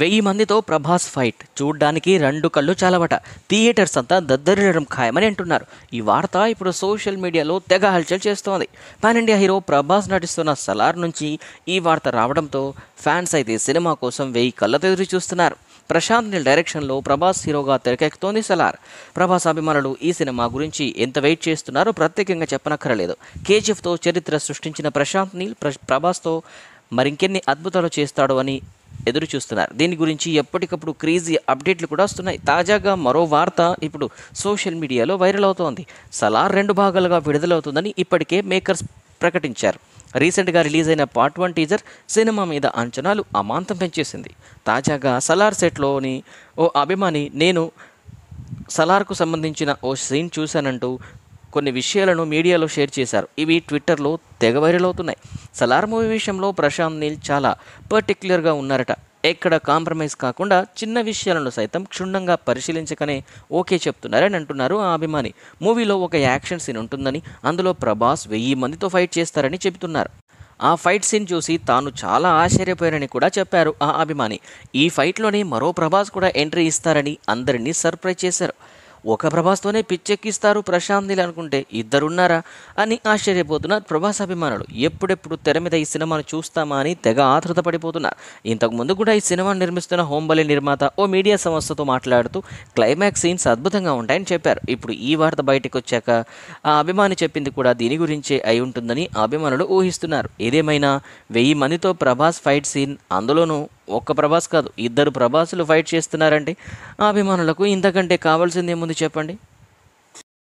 వెయ్యి మందితో ప్రభాస్ ఫైట్ చూడ్డానికి రెండు కళ్ళు చాలవట థియేటర్స్ అంతా దద్దరిడం ఖాయమని అంటున్నారు ఈ వార్త ఇప్పుడు సోషల్ మీడియాలో తెగ హల్చల్ చేస్తోంది పాన్ ఇండియా హీరో ప్రభాస్ నటిస్తున్న సలార్ నుంచి ఈ వార్త రావడంతో ఫ్యాన్స్ అయితే సినిమా కోసం వెయ్యి కళ్ళతో ఎదురు చూస్తున్నారు ప్రశాంత్ నిల్ డైరెక్షన్లో ప్రభాస్ హీరోగా తెరకెక్కుతోంది సలార్ ప్రభాస్ అభిమానులు ఈ సినిమా గురించి ఎంత వెయిట్ చేస్తున్నారో ప్రత్యేకంగా చెప్పనక్కరలేదు కేజీఎఫ్తో చరిత్ర సృష్టించిన ప్రశాంత్ నీల్ ప్రభాస్తో మరింకెన్ని అద్భుతాలు చేస్తాడు అని ఎదురు చూస్తున్నారు దీని గురించి ఎప్పటికప్పుడు క్రేజీ అప్డేట్లు కూడా వస్తున్నాయి తాజాగా మరో వార్త ఇప్పుడు సోషల్ మీడియాలో వైరల్ అవుతోంది సలార్ రెండు భాగాలుగా విడుదలవుతుందని ఇప్పటికే మేకర్స్ ప్రకటించారు రీసెంట్గా రిలీజ్ అయిన పార్ట్ వన్ టీజర్ సినిమా మీద అంచనాలు అమాంతం పెంచేసింది తాజాగా సలార్ సెట్లోని ఓ అభిమాని నేను సలార్కు సంబంధించిన ఓ సీన్ చూశానంటూ కొన్ని విషయాలను మీడియాలో షేర్ చేశారు ఇవి ట్విట్టర్లో తెగ వైరల్ అవుతున్నాయి సలార్ మూవీ విషయంలో ప్రశాంత్ నీల్ చాలా పర్టిక్యులర్గా ఉన్నారట ఎక్కడ కాంప్రమైజ్ కాకుండా చిన్న విషయాలను సైతం క్షుణ్ణంగా పరిశీలించకనే ఓకే చెప్తున్నారని అంటున్నారు ఆ అభిమాని మూవీలో ఒక యాక్షన్ సీన్ ఉంటుందని అందులో ప్రభాస్ వెయ్యి మందితో ఫైట్ చేస్తారని చెబుతున్నారు ఆ ఫైట్ సీన్ చూసి తాను చాలా ఆశ్చర్యపోయారని కూడా చెప్పారు ఆ అభిమాని ఈ ఫైట్లోనే మరో ప్రభాస్ కూడా ఎంట్రీ ఇస్తారని అందరినీ సర్ప్రైజ్ చేశారు ఒక ప్రభాస్తోనే పిచ్చెక్కిస్తారు ప్రశాంతిలు అనుకుంటే ఇద్దరున్నారా అని ఆశ్చర్యపోతున్నారు ప్రభాస్ అభిమానులు ఎప్పుడెప్పుడు తెర మీద ఈ సినిమాను చూస్తామా అని తెగ ఆతృత పడిపోతున్నారు ఇంతకుముందు కూడా ఈ సినిమాను నిర్మిస్తున్న హోంబలి నిర్మాత ఓ మీడియా సంస్థతో మాట్లాడుతూ క్లైమాక్స్ సీన్స్ అద్భుతంగా ఉంటాయని చెప్పారు ఇప్పుడు ఈ వార్త బయటకు వచ్చాక ఆ అభిమాని చెప్పింది కూడా దీని గురించే అయి ఉంటుందని అభిమానులు ఊహిస్తున్నారు ఏదేమైనా వెయ్యి మందితో ప్రభాస్ ఫైట్ సీన్ అందులోనూ ఒక్క ప్రభాస్ కాదు ఇద్దరు ప్రభాసులు ఫైట్ చేస్తున్నారంటే అభిమానులకు ఇంతకంటే ముందు చెప్పండి